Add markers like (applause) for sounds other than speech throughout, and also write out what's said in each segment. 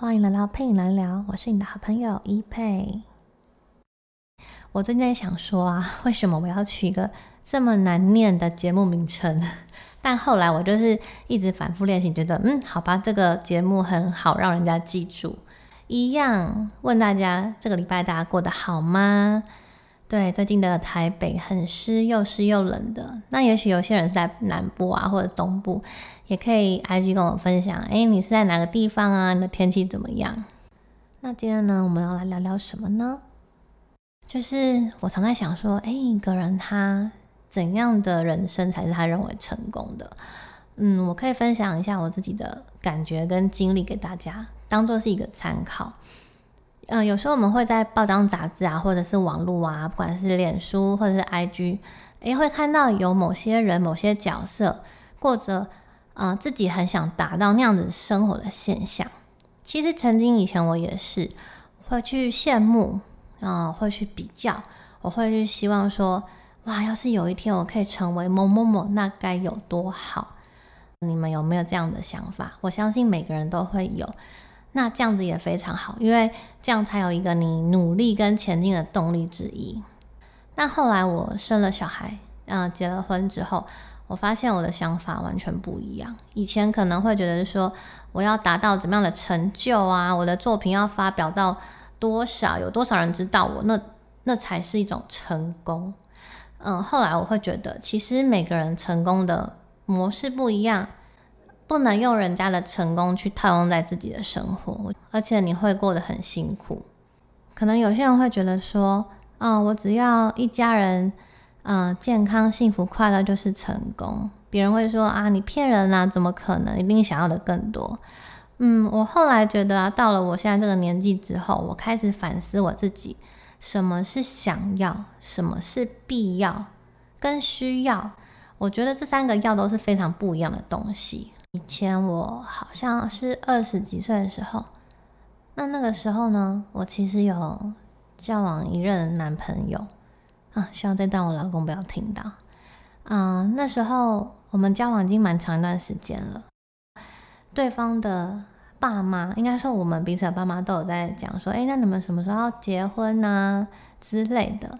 欢迎来到配影来聊，我是你的好朋友一沛。我最近在想说啊，为什么我要取一个这么难念的节目名称？(laughs) 但后来我就是一直反复练习，觉得嗯，好吧，这个节目很好，让人家记住。一样问大家，这个礼拜大家过得好吗？对，最近的台北很湿，又湿又冷的。那也许有些人是在南部啊，或者东部，也可以 I G 跟我分享，哎，你是在哪个地方啊？你的天气怎么样？那今天呢，我们要来聊聊什么呢？就是我常在想说，哎，一个人他怎样的人生才是他认为成功的？嗯，我可以分享一下我自己的感觉跟经历给大家，当做是一个参考。嗯，有时候我们会在报章、杂志啊，或者是网络啊，不管是脸书或者是 IG，也会看到有某些人、某些角色过着，呃，自己很想达到那样子生活的现象。其实曾经以前我也是，会去羡慕，啊，会去比较，我会去希望说，哇，要是有一天我可以成为某某某，那该有多好？你们有没有这样的想法？我相信每个人都会有。那这样子也非常好，因为这样才有一个你努力跟前进的动力之一。那后来我生了小孩，呃，结了婚之后，我发现我的想法完全不一样。以前可能会觉得说，我要达到怎么样的成就啊，我的作品要发表到多少，有多少人知道我，那那才是一种成功。嗯，后来我会觉得，其实每个人成功的模式不一样。不能用人家的成功去套用在自己的生活，而且你会过得很辛苦。可能有些人会觉得说：“啊，我只要一家人，呃，健康、幸福、快乐就是成功。”别人会说：“啊，你骗人啊，怎么可能？一定想要的更多。”嗯，我后来觉得啊，到了我现在这个年纪之后，我开始反思我自己：什么是想要？什么是必要？跟需要？我觉得这三个要都是非常不一样的东西。以前我好像是二十几岁的时候，那那个时候呢，我其实有交往一任男朋友，啊，希望这段我老公不要听到，啊，那时候我们交往已经蛮长一段时间了，对方的爸妈，应该说我们彼此的爸妈都有在讲说，哎，那你们什么时候要结婚呢之类的，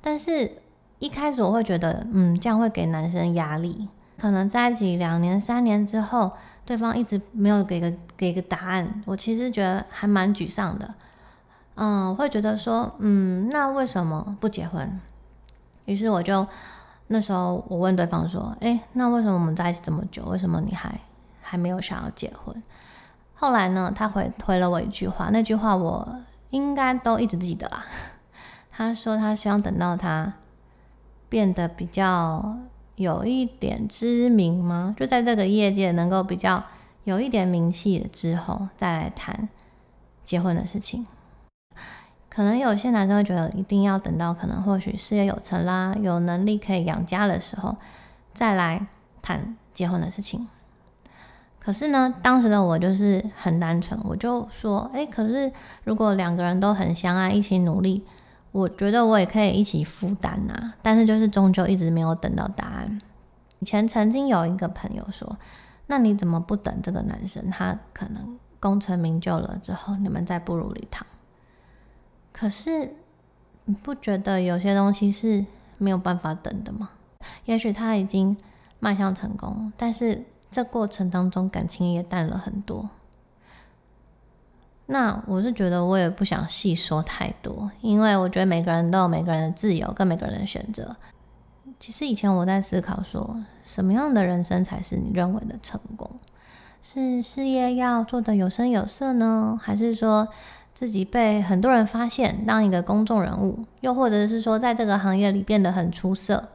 但是一开始我会觉得，嗯，这样会给男生压力。可能在一起两年、三年之后，对方一直没有给个给个答案，我其实觉得还蛮沮丧的。嗯，会觉得说，嗯，那为什么不结婚？于是我就那时候我问对方说，哎，那为什么我们在一起这么久，为什么你还还没有想要结婚？后来呢，他回回了我一句话，那句话我应该都一直记得啦。(laughs) 他说他希望等到他变得比较。有一点知名吗？就在这个业界能够比较有一点名气之后，再来谈结婚的事情。可能有些男生会觉得，一定要等到可能或许事业有成啦，有能力可以养家的时候，再来谈结婚的事情。可是呢，当时的我就是很单纯，我就说，哎，可是如果两个人都很相爱，一起努力。我觉得我也可以一起负担呐，但是就是终究一直没有等到答案。以前曾经有一个朋友说：“那你怎么不等这个男生？他可能功成名就了之后，你们再步入礼堂。”可是，你不觉得有些东西是没有办法等的吗？也许他已经迈向成功，但是这过程当中感情也淡了很多。那我是觉得，我也不想细说太多，因为我觉得每个人都有每个人的自由跟每个人的选择。其实以前我在思考，说什么样的人生才是你认为的成功？是事业要做的有声有色呢，还是说自己被很多人发现，当一个公众人物，又或者是说在这个行业里变得很出色？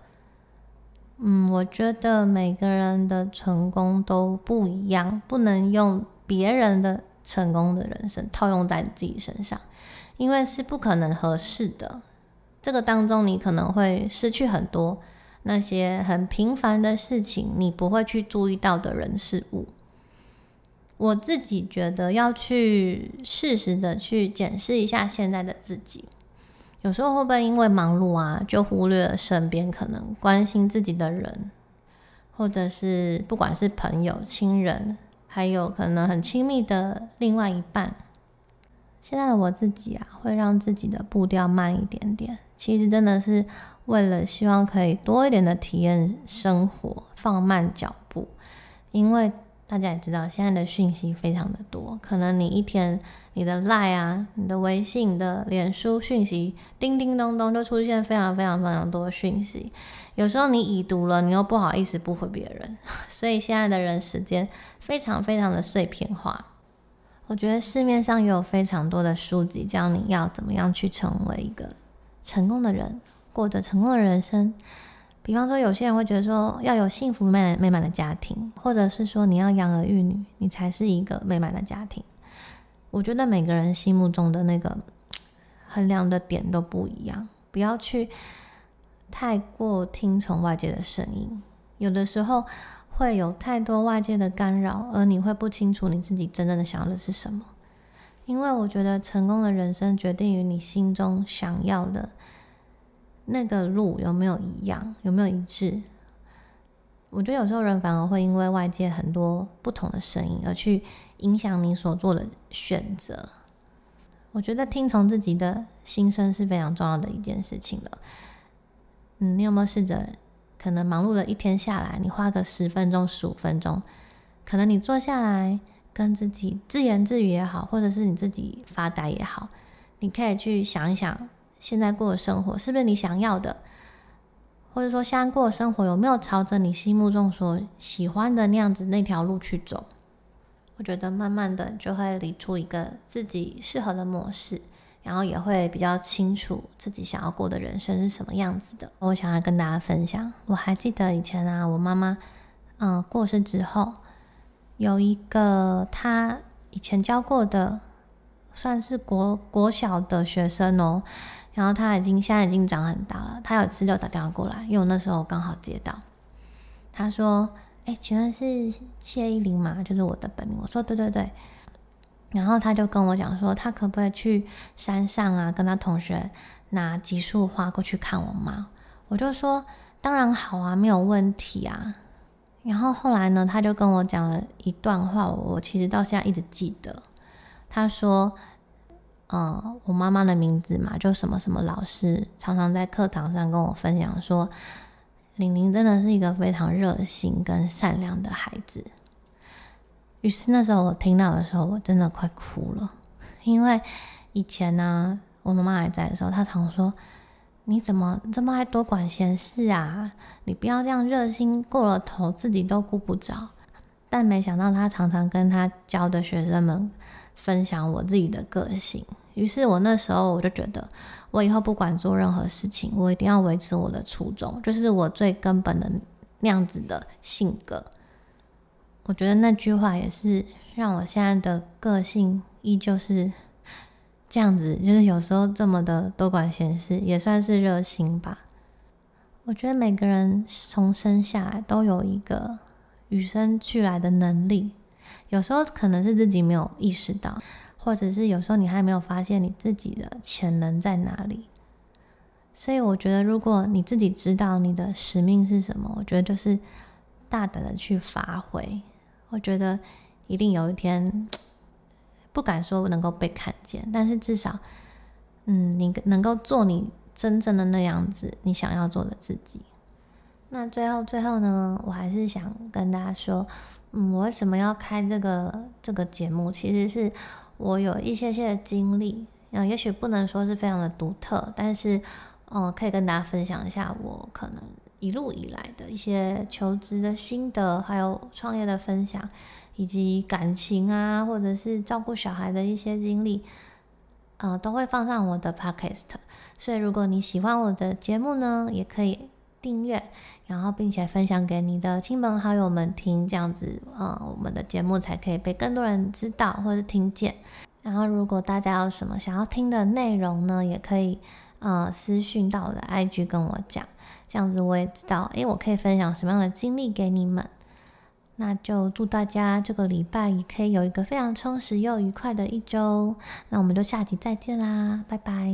嗯，我觉得每个人的成功都不一样，不能用别人的。成功的人生套用在你自己身上，因为是不可能合适的。这个当中，你可能会失去很多那些很平凡的事情，你不会去注意到的人事物。我自己觉得要去适时的去检视一下现在的自己，有时候会不会因为忙碌啊，就忽略了身边可能关心自己的人，或者是不管是朋友、亲人。还有可能很亲密的另外一半，现在的我自己啊，会让自己的步调慢一点点。其实真的是为了希望可以多一点的体验生活，放慢脚步。因为大家也知道，现在的讯息非常的多，可能你一天。你的赖啊，你的微信的、脸书讯息、叮叮咚咚就出现非常非常非常多的讯息，有时候你已读了，你又不好意思不回别人，(laughs) 所以现在的人时间非常非常的碎片化。我觉得市面上也有非常多的书籍教你要怎么样去成为一个成功的人，过着成功的人生。比方说，有些人会觉得说要有幸福美美满的家庭，或者是说你要养儿育女，你才是一个美满的家庭。我觉得每个人心目中的那个衡量的点都不一样，不要去太过听从外界的声音，有的时候会有太多外界的干扰，而你会不清楚你自己真正的想要的是什么。因为我觉得成功的人生决定于你心中想要的那个路有没有一样，有没有一致。我觉得有时候人反而会因为外界很多不同的声音而去。影响你所做的选择，我觉得听从自己的心声是非常重要的一件事情了。嗯，你有没有试着，可能忙碌了一天下来，你花个十分钟、十五分钟，可能你坐下来跟自己自言自语也好，或者是你自己发呆也好，你可以去想一想，现在过的生活是不是你想要的，或者说现在过的生活有没有朝着你心目中所喜欢的那样子那条路去走？我觉得慢慢的就会理出一个自己适合的模式，然后也会比较清楚自己想要过的人生是什么样子的。我想要跟大家分享，我还记得以前啊，我妈妈嗯过世之后，有一个她以前教过的，算是国国小的学生哦，然后他已经现在已经长很大了，他有次就打电话过来，因为我那时候刚好接到，他说。哎，请问是谢依霖吗？就是我的本名。我说对对对。然后他就跟我讲说，他可不可以去山上啊，跟他同学拿几束花过去看我妈。我就说当然好啊，没有问题啊。然后后来呢，他就跟我讲了一段话，我其实到现在一直记得。他说，嗯，我妈妈的名字嘛，就什么什么老师，常常在课堂上跟我分享说。玲玲真的是一个非常热心跟善良的孩子。于是那时候我听到的时候，我真的快哭了，因为以前呢，我妈妈还在的时候，她常说：“你怎么这么爱多管闲事啊？你不要这样热心过了头，自己都顾不着。”但没想到她常常跟她教的学生们分享我自己的个性。于是我那时候我就觉得，我以后不管做任何事情，我一定要维持我的初衷，就是我最根本的那样子的性格。我觉得那句话也是让我现在的个性依旧是这样子，就是有时候这么的多管闲事，也算是热心吧。我觉得每个人从生下来都有一个与生俱来的能力，有时候可能是自己没有意识到。或者是有时候你还没有发现你自己的潜能在哪里，所以我觉得如果你自己知道你的使命是什么，我觉得就是大胆的去发挥。我觉得一定有一天 (tsk) 不敢说能够被看见，但是至少，嗯，你能够做你真正的那样子，你想要做的自己。那最后最后呢，我还是想跟大家说，嗯，我为什么要开这个这个节目，其实是。我有一些些的经历，嗯，也许不能说是非常的独特，但是，嗯，可以跟大家分享一下我可能一路以来的一些求职的心得，还有创业的分享，以及感情啊，或者是照顾小孩的一些经历，呃，都会放上我的 podcast。所以，如果你喜欢我的节目呢，也可以。订阅，然后并且分享给你的亲朋好友们听，这样子，呃，我们的节目才可以被更多人知道或者听见。然后，如果大家有什么想要听的内容呢，也可以，呃，私讯到我的 IG 跟我讲，这样子我也知道，诶，我可以分享什么样的经历给你们。那就祝大家这个礼拜也可以有一个非常充实又愉快的一周。那我们就下集再见啦，拜拜。